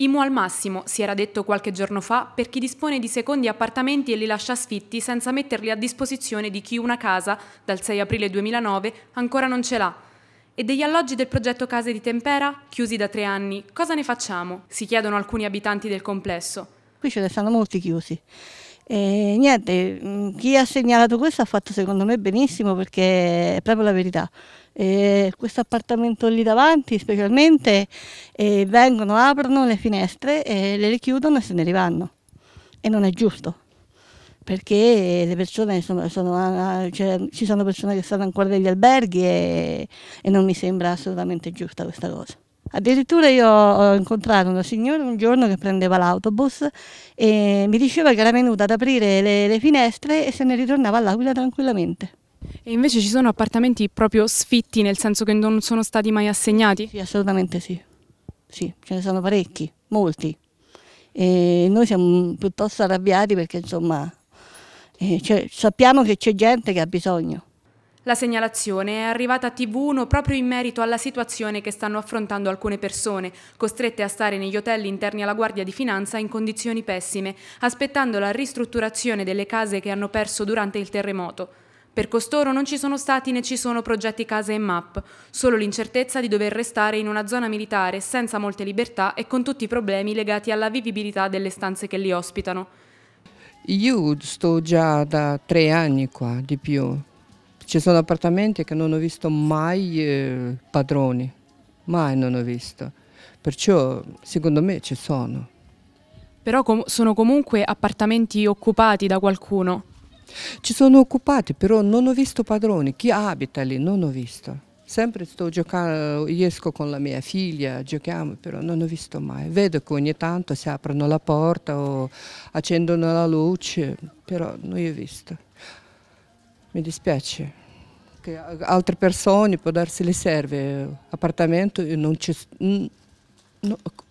Imo al massimo, si era detto qualche giorno fa, per chi dispone di secondi appartamenti e li lascia sfitti senza metterli a disposizione di chi una casa, dal 6 aprile 2009, ancora non ce l'ha. E degli alloggi del progetto Case di Tempera, chiusi da tre anni, cosa ne facciamo? Si chiedono alcuni abitanti del complesso. Qui ce ne stanno molti chiusi e niente, chi ha segnalato questo ha fatto secondo me benissimo perché è proprio la verità. E questo appartamento lì davanti specialmente vengono, aprono le finestre e le richiudono e se ne rivanno. E non è giusto perché le persone sono, sono, ah, ah, cioè, ci sono persone che stanno ancora negli alberghi e, e non mi sembra assolutamente giusta questa cosa. Addirittura io ho incontrato una signora un giorno che prendeva l'autobus e mi diceva che era venuta ad aprire le, le finestre e se ne ritornava all'Aquila tranquillamente. E invece ci sono appartamenti proprio sfitti, nel senso che non sono stati mai assegnati? Sì, assolutamente sì. Sì, ce ne sono parecchi, molti. E noi siamo piuttosto arrabbiati perché insomma eh, cioè, sappiamo che c'è gente che ha bisogno. La segnalazione è arrivata a TV1 proprio in merito alla situazione che stanno affrontando alcune persone, costrette a stare negli hotel interni alla Guardia di Finanza in condizioni pessime, aspettando la ristrutturazione delle case che hanno perso durante il terremoto. Per costoro non ci sono stati né ci sono progetti case e map, solo l'incertezza di dover restare in una zona militare senza molte libertà e con tutti i problemi legati alla vivibilità delle stanze che li ospitano. Io sto già da tre anni qua, di più ci sono appartamenti che non ho visto mai eh, padroni, mai non ho visto. Perciò secondo me ci sono. Però com sono comunque appartamenti occupati da qualcuno? Ci sono occupati, però non ho visto padroni. Chi abita lì non ho visto. Sempre sto giocando, esco con la mia figlia, giochiamo, però non ho visto mai. Vedo che ogni tanto si aprono la porta o accendono la luce, però non ho visto mi dispiace che altre persone può darsi le serve appartamento e eh, non ci, no,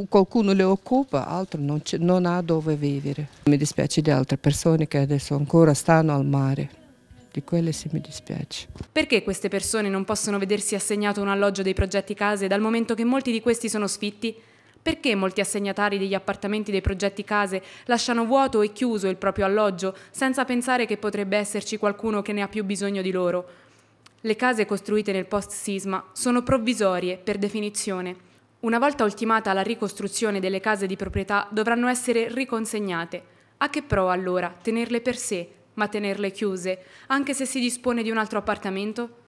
qualcuno le occupa, altro non, non ha dove vivere. Mi dispiace di altre persone che adesso ancora stanno al mare di quelle sì mi dispiace. Perché queste persone non possono vedersi assegnato un alloggio dei progetti case dal momento che molti di questi sono sfitti perché molti assegnatari degli appartamenti dei progetti case lasciano vuoto e chiuso il proprio alloggio senza pensare che potrebbe esserci qualcuno che ne ha più bisogno di loro? Le case costruite nel post-sisma sono provvisorie per definizione. Una volta ultimata la ricostruzione delle case di proprietà dovranno essere riconsegnate. A che pro allora tenerle per sé, ma tenerle chiuse, anche se si dispone di un altro appartamento?